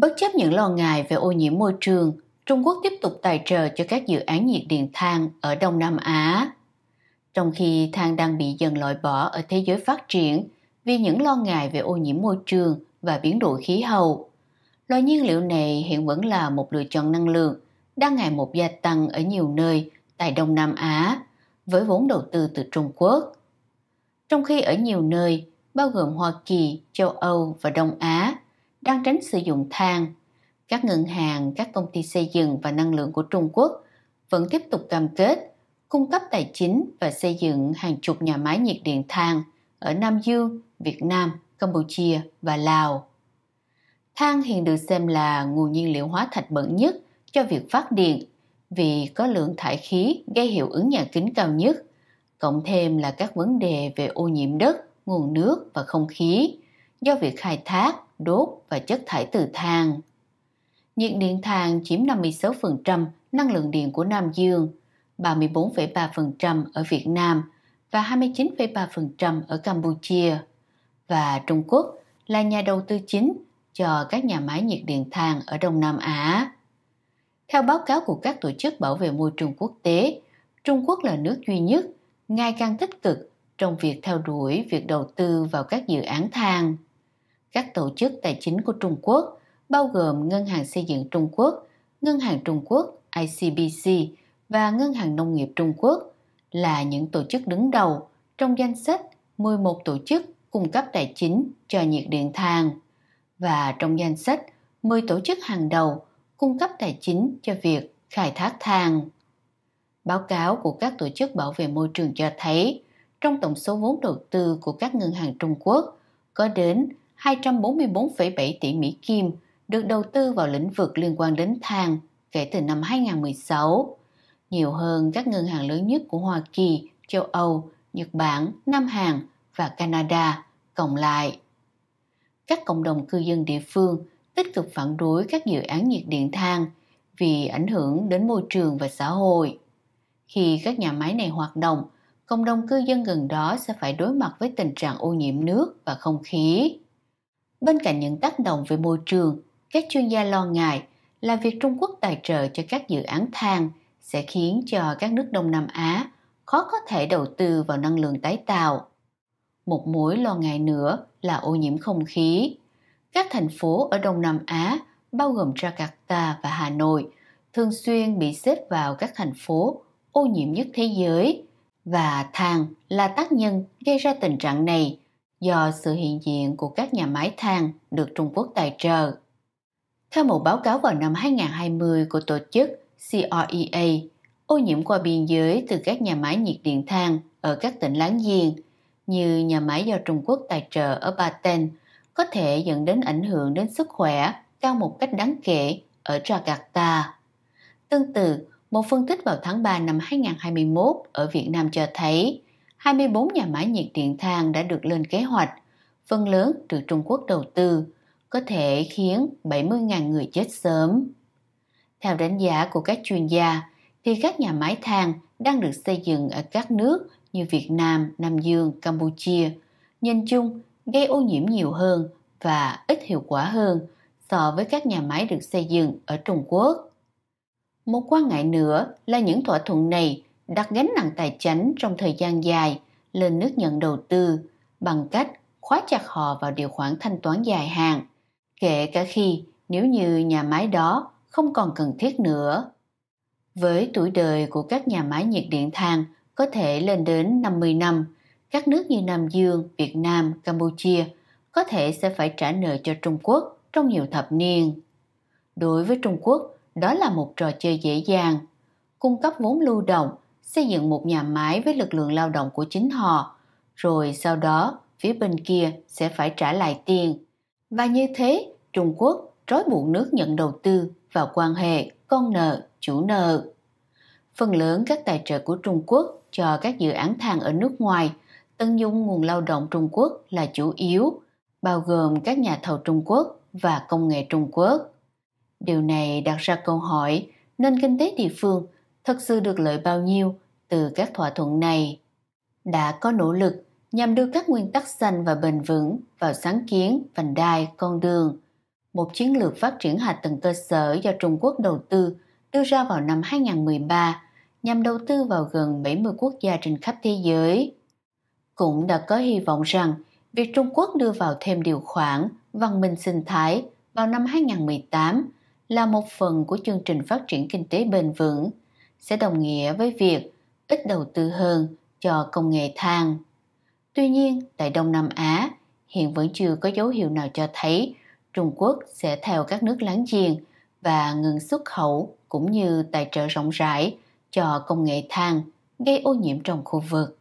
Bất chấp những lo ngại về ô nhiễm môi trường, Trung Quốc tiếp tục tài trợ cho các dự án nhiệt điện than ở Đông Nam Á. Trong khi than đang bị dần loại bỏ ở thế giới phát triển vì những lo ngại về ô nhiễm môi trường và biến đổi khí hậu, loại nhiên liệu này hiện vẫn là một lựa chọn năng lượng đang ngày một gia tăng ở nhiều nơi tại Đông Nam Á với vốn đầu tư từ Trung Quốc. Trong khi ở nhiều nơi, bao gồm Hoa Kỳ, châu Âu và Đông Á, đang tránh sử dụng than. Các ngân hàng, các công ty xây dựng và năng lượng của Trung Quốc vẫn tiếp tục cam kết cung cấp tài chính và xây dựng hàng chục nhà máy nhiệt điện than ở Nam Dương, Việt Nam, Campuchia và Lào. Than hiện được xem là nguồn nhiên liệu hóa thạch bẩn nhất cho việc phát điện vì có lượng thải khí gây hiệu ứng nhà kính cao nhất, cộng thêm là các vấn đề về ô nhiễm đất, nguồn nước và không khí do việc khai thác đốt và chất thải từ than. Nhiệt điện than chiếm 56% năng lượng điện của Nam Dương, 34,3% ở Việt Nam và 29,3% ở Campuchia. Và Trung Quốc là nhà đầu tư chính cho các nhà máy nhiệt điện than ở Đông Nam Á. Theo báo cáo của các tổ chức bảo vệ môi trường quốc tế, Trung Quốc là nước duy nhất ngày càng tích cực trong việc theo đuổi việc đầu tư vào các dự án than các tổ chức tài chính của Trung Quốc, bao gồm Ngân hàng Xây dựng Trung Quốc, Ngân hàng Trung Quốc ICBC và Ngân hàng Nông nghiệp Trung Quốc là những tổ chức đứng đầu trong danh sách 11 tổ chức cung cấp tài chính cho nhiệt điện than và trong danh sách 10 tổ chức hàng đầu cung cấp tài chính cho việc khai thác than. Báo cáo của các tổ chức bảo vệ môi trường cho thấy trong tổng số vốn đầu tư của các ngân hàng Trung Quốc có đến 244,7 tỷ Mỹ Kim được đầu tư vào lĩnh vực liên quan đến than kể từ năm 2016, nhiều hơn các ngân hàng lớn nhất của Hoa Kỳ, châu Âu, Nhật Bản, Nam Hàn và Canada cộng lại. Các cộng đồng cư dân địa phương tích cực phản đối các dự án nhiệt điện than vì ảnh hưởng đến môi trường và xã hội. Khi các nhà máy này hoạt động, cộng đồng cư dân gần đó sẽ phải đối mặt với tình trạng ô nhiễm nước và không khí. Bên cạnh những tác động về môi trường, các chuyên gia lo ngại là việc Trung Quốc tài trợ cho các dự án than sẽ khiến cho các nước Đông Nam Á khó có thể đầu tư vào năng lượng tái tạo. Một mối lo ngại nữa là ô nhiễm không khí. Các thành phố ở Đông Nam Á, bao gồm Jakarta và Hà Nội, thường xuyên bị xếp vào các thành phố ô nhiễm nhất thế giới và than là tác nhân gây ra tình trạng này do sự hiện diện của các nhà máy than được Trung Quốc tài trợ. Theo một báo cáo vào năm 2020 của tổ chức CREA, ô nhiễm qua biên giới từ các nhà máy nhiệt điện than ở các tỉnh láng giềng như nhà máy do Trung Quốc tài trợ ở Ba Tên có thể dẫn đến ảnh hưởng đến sức khỏe cao một cách đáng kể ở Jakarta. Tương tự, một phân tích vào tháng 3 năm 2021 ở Việt Nam cho thấy 24 nhà máy nhiệt điện than đã được lên kế hoạch, phần lớn từ Trung Quốc đầu tư, có thể khiến 70.000 người chết sớm. Theo đánh giá của các chuyên gia, thì các nhà máy than đang được xây dựng ở các nước như Việt Nam, Nam Dương, Campuchia, nhìn chung gây ô nhiễm nhiều hơn và ít hiệu quả hơn so với các nhà máy được xây dựng ở Trung Quốc. Một quan ngại nữa là những thỏa thuận này đặt gánh nặng tài chính trong thời gian dài lên nước nhận đầu tư bằng cách khóa chặt họ vào điều khoản thanh toán dài hạn, kể cả khi nếu như nhà máy đó không còn cần thiết nữa. Với tuổi đời của các nhà máy nhiệt điện than có thể lên đến 50 năm, các nước như Nam Dương, Việt Nam, Campuchia có thể sẽ phải trả nợ cho Trung Quốc trong nhiều thập niên. Đối với Trung Quốc, đó là một trò chơi dễ dàng. Cung cấp vốn lưu động xây dựng một nhà máy với lực lượng lao động của chính họ, rồi sau đó phía bên kia sẽ phải trả lại tiền. Và như thế, Trung Quốc trói buộc nước nhận đầu tư vào quan hệ con nợ, chủ nợ. Phần lớn các tài trợ của Trung Quốc cho các dự án than ở nước ngoài tận dụng nguồn lao động Trung Quốc là chủ yếu, bao gồm các nhà thầu Trung Quốc và công nghệ Trung Quốc. Điều này đặt ra câu hỏi nên kinh tế địa phương thực sự được lợi bao nhiêu từ các thỏa thuận này. Đã có nỗ lực nhằm đưa các nguyên tắc xanh và bền vững vào sáng kiến, vành đai, con đường. Một chiến lược phát triển hạ tầng cơ sở do Trung Quốc đầu tư đưa ra vào năm 2013 nhằm đầu tư vào gần 70 quốc gia trên khắp thế giới. Cũng đã có hy vọng rằng việc Trung Quốc đưa vào thêm điều khoản văn minh sinh thái vào năm 2018 là một phần của chương trình phát triển kinh tế bền vững sẽ đồng nghĩa với việc ít đầu tư hơn cho công nghệ than. Tuy nhiên, tại Đông Nam Á, hiện vẫn chưa có dấu hiệu nào cho thấy Trung Quốc sẽ theo các nước láng giềng và ngừng xuất khẩu cũng như tài trợ rộng rãi cho công nghệ than gây ô nhiễm trong khu vực.